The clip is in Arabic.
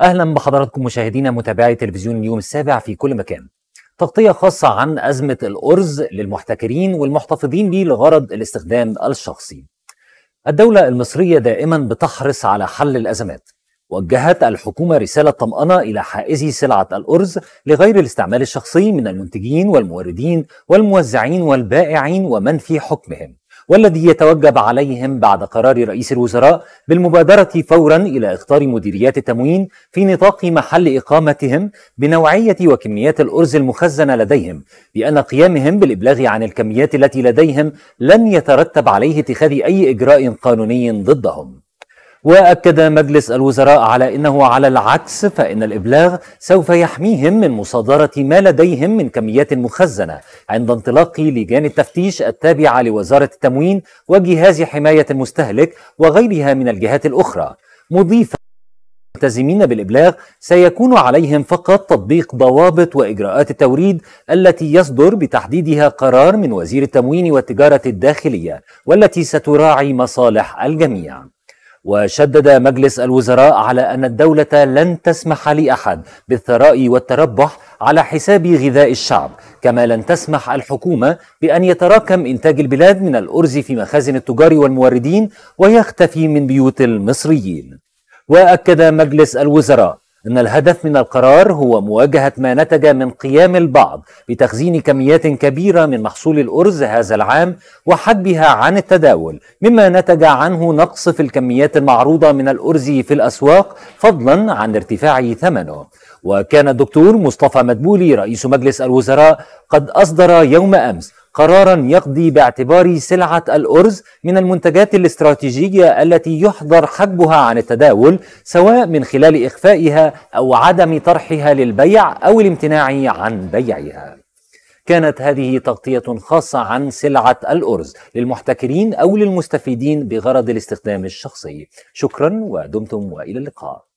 اهلا بحضراتكم مشاهدينا متابعي تلفزيون اليوم السابع في كل مكان. تغطيه خاصه عن ازمه الارز للمحتكرين والمحتفظين به لغرض الاستخدام الشخصي. الدوله المصريه دائما بتحرص على حل الازمات. وجهت الحكومه رساله طمانه الى حائزي سلعه الارز لغير الاستعمال الشخصي من المنتجين والموردين والموزعين والبائعين ومن في حكمهم. والذي يتوجب عليهم بعد قرار رئيس الوزراء بالمبادرة فورا إلى إختار مديريات التموين في نطاق محل إقامتهم بنوعية وكميات الأرز المخزنة لديهم لأن قيامهم بالإبلاغ عن الكميات التي لديهم لن يترتب عليه اتخاذ أي إجراء قانوني ضدهم واكد مجلس الوزراء على انه على العكس فان الابلاغ سوف يحميهم من مصادره ما لديهم من كميات مخزنه عند انطلاق لجان التفتيش التابعه لوزاره التموين وجهاز حمايه المستهلك وغيرها من الجهات الاخرى مضيفا الملتزمين بالإبلاغ سيكون عليهم فقط تطبيق ضوابط وإجراءات التوريد التي يصدر بتحديدها قرار من وزير التموين والتجارة الداخلية والتي ستراعي مصالح الجميع وشدد مجلس الوزراء على أن الدولة لن تسمح لأحد بالثراء والتربح على حساب غذاء الشعب كما لن تسمح الحكومة بأن يتراكم إنتاج البلاد من الأرز في مخازن التجار والموردين ويختفي من بيوت المصريين وأكد مجلس الوزراء ان الهدف من القرار هو مواجهه ما نتج من قيام البعض بتخزين كميات كبيره من محصول الارز هذا العام وحجبها عن التداول مما نتج عنه نقص في الكميات المعروضه من الارز في الاسواق فضلا عن ارتفاع ثمنه وكان الدكتور مصطفى مدبولي رئيس مجلس الوزراء قد اصدر يوم امس قرارا يقضي باعتبار سلعة الأرز من المنتجات الاستراتيجية التي يحظر حجبها عن التداول سواء من خلال إخفائها أو عدم طرحها للبيع أو الامتناع عن بيعها كانت هذه تغطية خاصة عن سلعة الأرز للمحتكرين أو للمستفيدين بغرض الاستخدام الشخصي شكرا ودمتم وإلى اللقاء